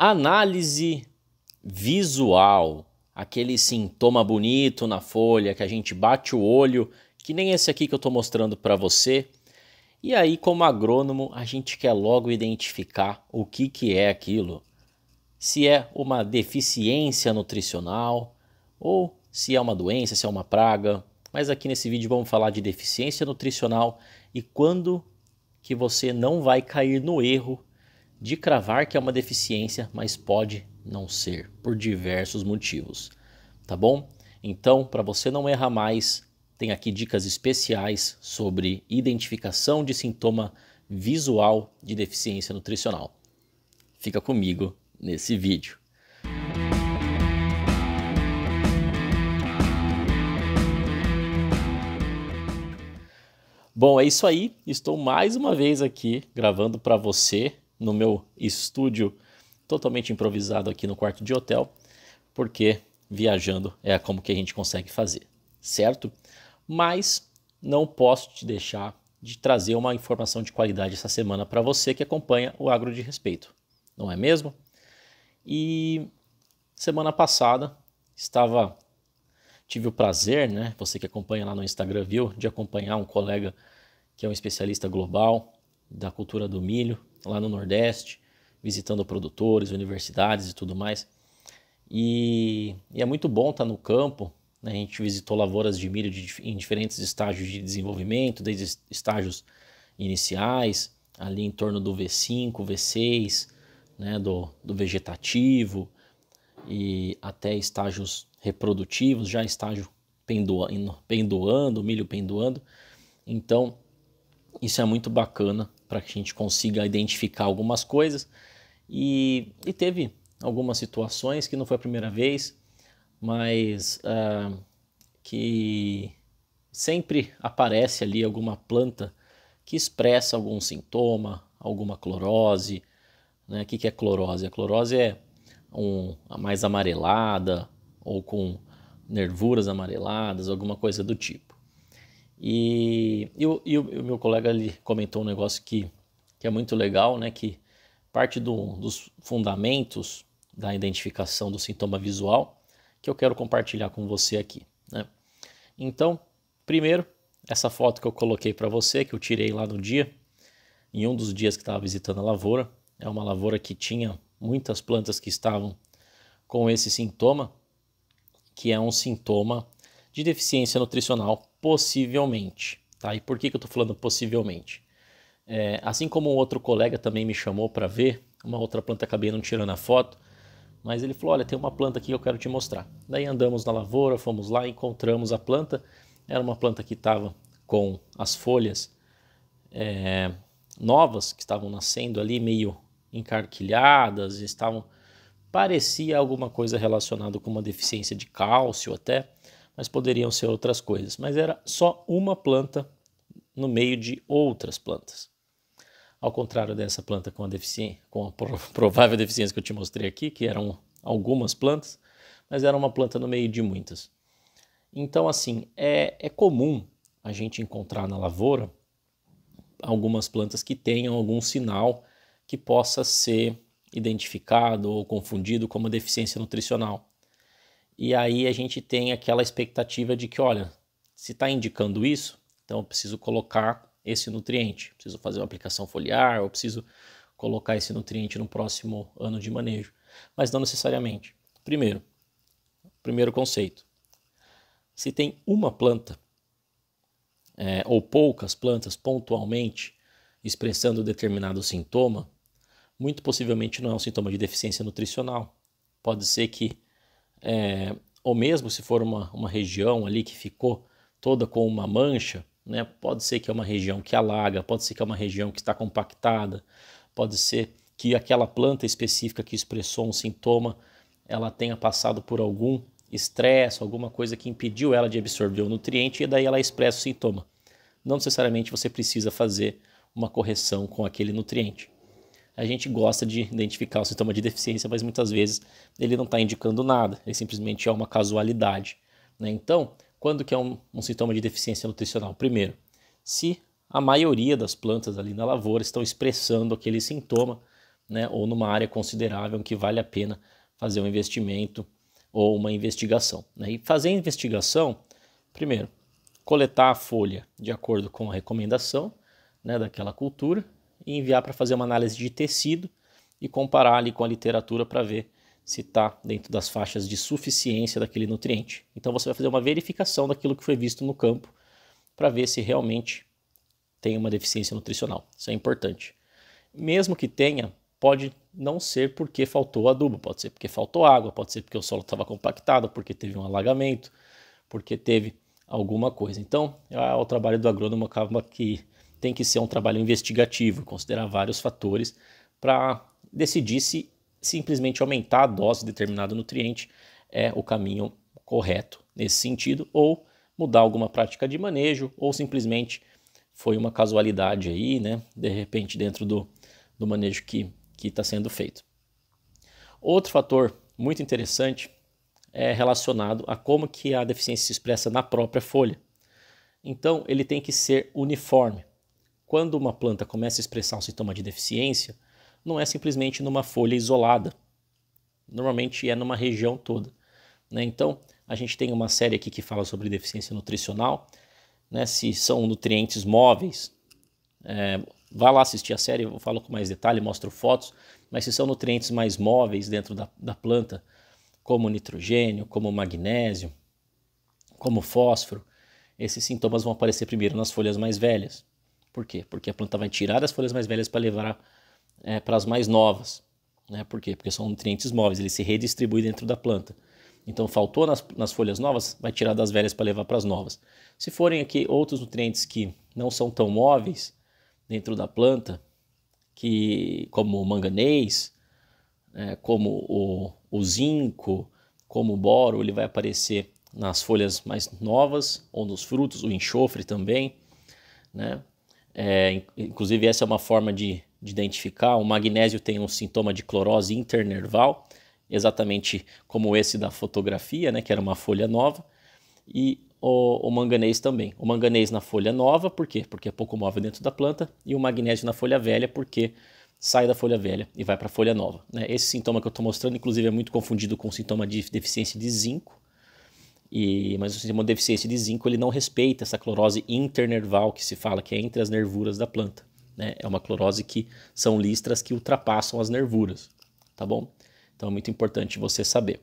Análise visual, aquele sintoma bonito na folha que a gente bate o olho, que nem esse aqui que eu estou mostrando para você. E aí, como agrônomo, a gente quer logo identificar o que, que é aquilo. Se é uma deficiência nutricional ou se é uma doença, se é uma praga. Mas aqui nesse vídeo vamos falar de deficiência nutricional e quando que você não vai cair no erro de cravar que é uma deficiência, mas pode não ser, por diversos motivos. Tá bom? Então, para você não errar mais, tem aqui dicas especiais sobre identificação de sintoma visual de deficiência nutricional. Fica comigo nesse vídeo. Bom, é isso aí. Estou mais uma vez aqui gravando para você no meu estúdio totalmente improvisado aqui no quarto de hotel, porque viajando é como que a gente consegue fazer, certo? Mas não posso te deixar de trazer uma informação de qualidade essa semana para você que acompanha o Agro de Respeito, não é mesmo? E semana passada estava tive o prazer, né? Você que acompanha lá no Instagram viu de acompanhar um colega que é um especialista global da cultura do milho lá no Nordeste, visitando produtores, universidades e tudo mais. E, e é muito bom estar tá no campo. Né? A gente visitou lavouras de milho de, em diferentes estágios de desenvolvimento, desde estágios iniciais, ali em torno do V5, V6, né? do, do vegetativo, e até estágios reprodutivos, já estágio pendoando, pendoando milho pendoando. Então, isso é muito bacana para que a gente consiga identificar algumas coisas. E, e, teve algumas situações que não foi a primeira vez, mas uh, que sempre aparece ali alguma planta que expressa algum sintoma, alguma clorose. Né? O que, que é clorose? A clorose é um, mais amarelada ou com nervuras amareladas, alguma coisa do tipo. E, e, o, e o meu colega ali comentou um negócio que, que é muito legal, né? Que parte do, dos fundamentos da identificação do sintoma visual que eu quero compartilhar com você aqui. Né? Então, primeiro, essa foto que eu coloquei para você, que eu tirei lá no dia, em um dos dias que estava visitando a lavoura, é uma lavoura que tinha muitas plantas que estavam com esse sintoma, que é um sintoma de deficiência nutricional possivelmente. Tá? E por que, que eu estou falando possivelmente? É, assim como um outro colega também me chamou para ver, uma outra planta acabei não tirando a foto, mas ele falou: Olha, tem uma planta aqui que eu quero te mostrar. Daí andamos na lavoura, fomos lá, encontramos a planta. Era uma planta que estava com as folhas é, novas que estavam nascendo ali, meio encarquilhadas, estavam parecia alguma coisa relacionada com uma deficiência de cálcio até mas poderiam ser outras coisas. Mas era só uma planta no meio de outras plantas. Ao contrário dessa planta com a, deficiência, com a provável deficiência que eu te mostrei aqui, que eram algumas plantas, mas era uma planta no meio de muitas. Então, assim, é, é comum a gente encontrar na lavoura algumas plantas que tenham algum sinal que possa ser identificado ou confundido como deficiência nutricional. E aí a gente tem aquela expectativa de que, olha, se está indicando isso, então eu preciso colocar esse nutriente, preciso fazer uma aplicação foliar, eu preciso colocar esse nutriente no próximo ano de manejo, mas não necessariamente. Primeiro, primeiro conceito: se tem uma planta é, ou poucas plantas pontualmente expressando determinado sintoma, muito possivelmente não é um sintoma de deficiência nutricional. Pode ser que é, ou mesmo se for uma, uma região ali que ficou toda com uma mancha, né? Pode ser que é uma região que alaga, pode ser que é uma região que está compactada, pode ser que aquela planta específica que expressou um sintoma, ela tenha passado por algum estresse, alguma coisa que impediu ela de absorver o nutriente e daí ela expressa o sintoma. Não necessariamente você precisa fazer uma correção com aquele nutriente a gente gosta de identificar o sintoma de deficiência, mas muitas vezes ele não está indicando nada, ele simplesmente é uma casualidade. Né? Então, quando que é um, um sintoma de deficiência nutricional? Primeiro, se a maioria das plantas ali na lavoura estão expressando aquele sintoma, né, ou numa área considerável que vale a pena fazer um investimento ou uma investigação. Né? E fazer a investigação, primeiro, coletar a folha de acordo com a recomendação né, daquela cultura, e enviar para fazer uma análise de tecido e comparar ali com a literatura para ver se está dentro das faixas de suficiência daquele nutriente. Então você vai fazer uma verificação daquilo que foi visto no campo para ver se realmente tem uma deficiência nutricional. Isso é importante. Mesmo que tenha, pode não ser porque faltou adubo, pode ser porque faltou água, pode ser porque o solo estava compactado, porque teve um alagamento, porque teve alguma coisa. Então, é o trabalho do agrônomo acaba que tem que ser um trabalho investigativo, considerar vários fatores para decidir se simplesmente aumentar a dose de determinado nutriente é o caminho correto nesse sentido, ou mudar alguma prática de manejo, ou simplesmente foi uma casualidade aí, né? De repente, dentro do, do manejo que está sendo feito. Outro fator muito interessante é relacionado a como que a deficiência se expressa na própria folha. Então, ele tem que ser uniforme. Quando uma planta começa a expressar um sintoma de deficiência, não é simplesmente numa folha isolada. Normalmente é numa região toda. Né? Então, a gente tem uma série aqui que fala sobre deficiência nutricional, né? se são nutrientes móveis. É, vá lá assistir a série, eu falo com mais detalhe, mostro fotos, mas se são nutrientes mais móveis dentro da, da planta, como nitrogênio, como magnésio, como fósforo, esses sintomas vão aparecer primeiro nas folhas mais velhas. Por quê? Porque a planta vai tirar as folhas mais velhas para levar é, para as mais novas. Né? Por quê? Porque são nutrientes móveis, ele se redistribui dentro da planta. Então, faltou nas, nas folhas novas, vai tirar das velhas para levar para as novas. Se forem aqui outros nutrientes que não são tão móveis dentro da planta, que como o manganês, é, como o, o zinco, como o boro, ele vai aparecer nas folhas mais novas ou nos frutos, o enxofre também, né? É, inclusive, essa é uma forma de, de identificar. O magnésio tem um sintoma de clorose internerval, exatamente como esse da fotografia, né, que era uma folha nova, e o, o, manganês também. O manganês na folha nova, por quê? Porque é pouco móvel dentro da planta, e o magnésio na folha velha, porque sai da folha velha e vai para a folha nova. Né? Esse sintoma que eu estou mostrando, inclusive, é muito confundido com o sintoma de deficiência de zinco, e, mas o sistema de deficiência de zinco ele não respeita essa clorose internerval que se fala, que é entre as nervuras da planta. Né? É uma clorose que são listras que ultrapassam as nervuras, tá bom? Então é muito importante você saber.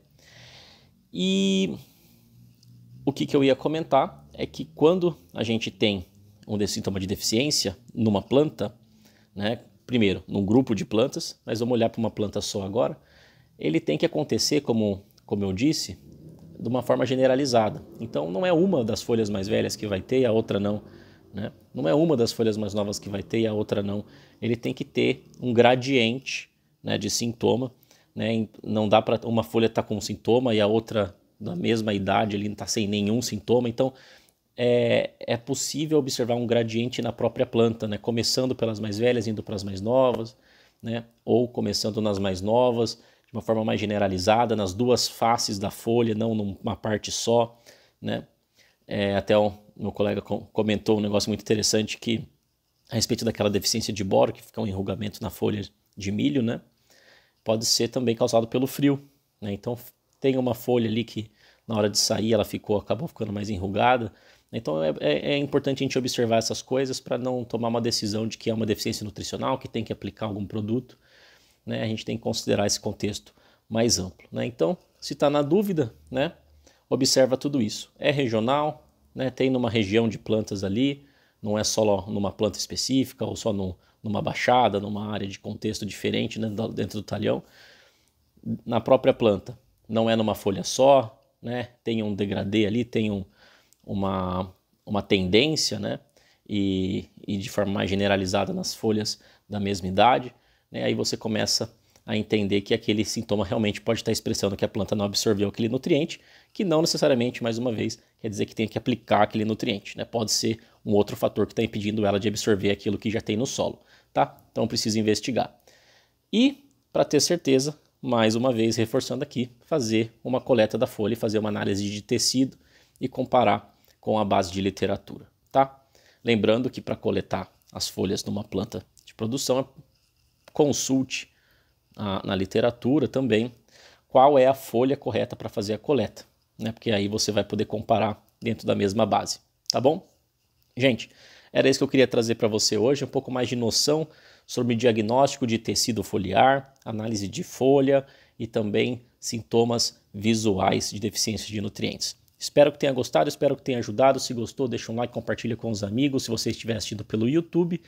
E o que, que eu ia comentar é que quando a gente tem um desses sintomas de deficiência numa planta, né? primeiro, num grupo de plantas, mas vamos olhar para uma planta só agora, ele tem que acontecer, como, como eu disse, de uma forma generalizada. Então, não é uma das folhas mais velhas que vai ter e a outra não. Né? Não é uma das folhas mais novas que vai ter e a outra não. Ele tem que ter um gradiente né, de sintoma. Né? Não dá para uma folha estar tá com um sintoma e a outra da mesma idade ele não está sem nenhum sintoma. Então, é, é, possível observar um gradiente na própria planta, né? começando pelas mais velhas, indo para as mais novas, né? ou começando nas mais novas uma forma mais generalizada, nas duas faces da folha, não numa parte só. Né? É, até o meu colega comentou um negócio muito interessante que, a respeito daquela deficiência de boro, que fica um enrugamento na folha de milho, né? pode ser também causado pelo frio. Né? Então, tem uma folha ali que na hora de sair ela ficou acabou ficando mais enrugada. Então é, é, é importante a gente observar essas coisas para não tomar uma decisão de que é uma deficiência nutricional, que tem que aplicar algum produto, né, a gente tem que considerar esse contexto mais amplo. Né? Então, se está na dúvida, né, observa tudo isso. É regional, né, tem numa região de plantas ali, não é só numa planta específica ou só no, numa baixada, numa área de contexto diferente né, dentro do talhão. Na própria planta, não é numa folha só, né, tem um degradê ali, tem um, uma, uma tendência, né, e, e de forma mais generalizada nas folhas da mesma idade né? aí você começa a entender que aquele sintoma realmente pode estar expressando que a planta não absorveu aquele nutriente, que não necessariamente, mais uma vez, quer dizer que tem que aplicar aquele nutriente, né? Pode ser um outro fator que está impedindo ela de absorver aquilo que já tem no solo, tá? Então precisa investigar. E, para ter certeza, mais uma vez reforçando aqui, fazer uma coleta da folha, fazer uma análise de tecido e comparar com a base de literatura, tá? Lembrando que para coletar as folhas de uma planta de produção é Consulte na literatura também qual é a folha correta para fazer a coleta, né? Porque aí você vai poder comparar dentro da mesma base, tá bom? Gente, era isso que eu queria trazer para você hoje, um pouco mais de noção sobre diagnóstico de tecido foliar, análise de folha e também sintomas visuais de deficiência de nutrientes. Espero que tenha gostado, espero que tenha ajudado. Se gostou, deixa um like, compartilha com os amigos, se você estiver assistindo pelo YouTube.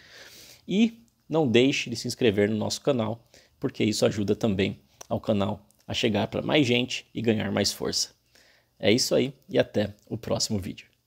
E não deixe de se inscrever no nosso canal, porque isso ajuda também ao canal a chegar para mais gente e ganhar mais força. É isso aí e até o próximo vídeo.